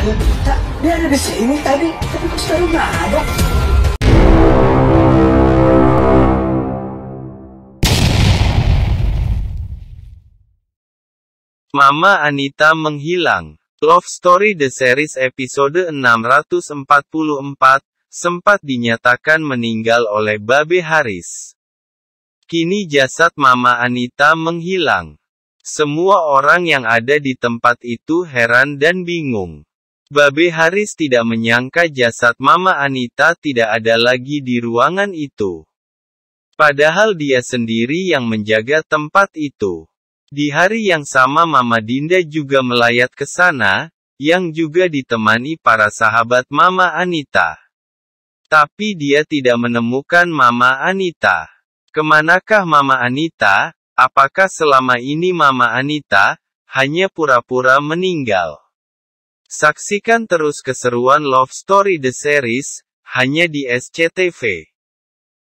Ayo kita, dia ada di sini tadi, tapi kok sekarang nggak ada? Mama Anita menghilang. Love Story The Series episode 644 sempat dinyatakan meninggal oleh Babe Haris. Kini jasad Mama Anita menghilang. Semua orang yang ada di tempat itu heran dan bingung. Babe Haris tidak menyangka jasad Mama Anita tidak ada lagi di ruangan itu. Padahal dia sendiri yang menjaga tempat itu. Di hari yang sama Mama Dinda juga melayat ke sana, yang juga ditemani para sahabat Mama Anita. Tapi dia tidak menemukan Mama Anita. Kemanakah Mama Anita? Apakah selama ini Mama Anita hanya pura-pura meninggal? Saksikan terus keseruan Love Story The Series, hanya di SCTV.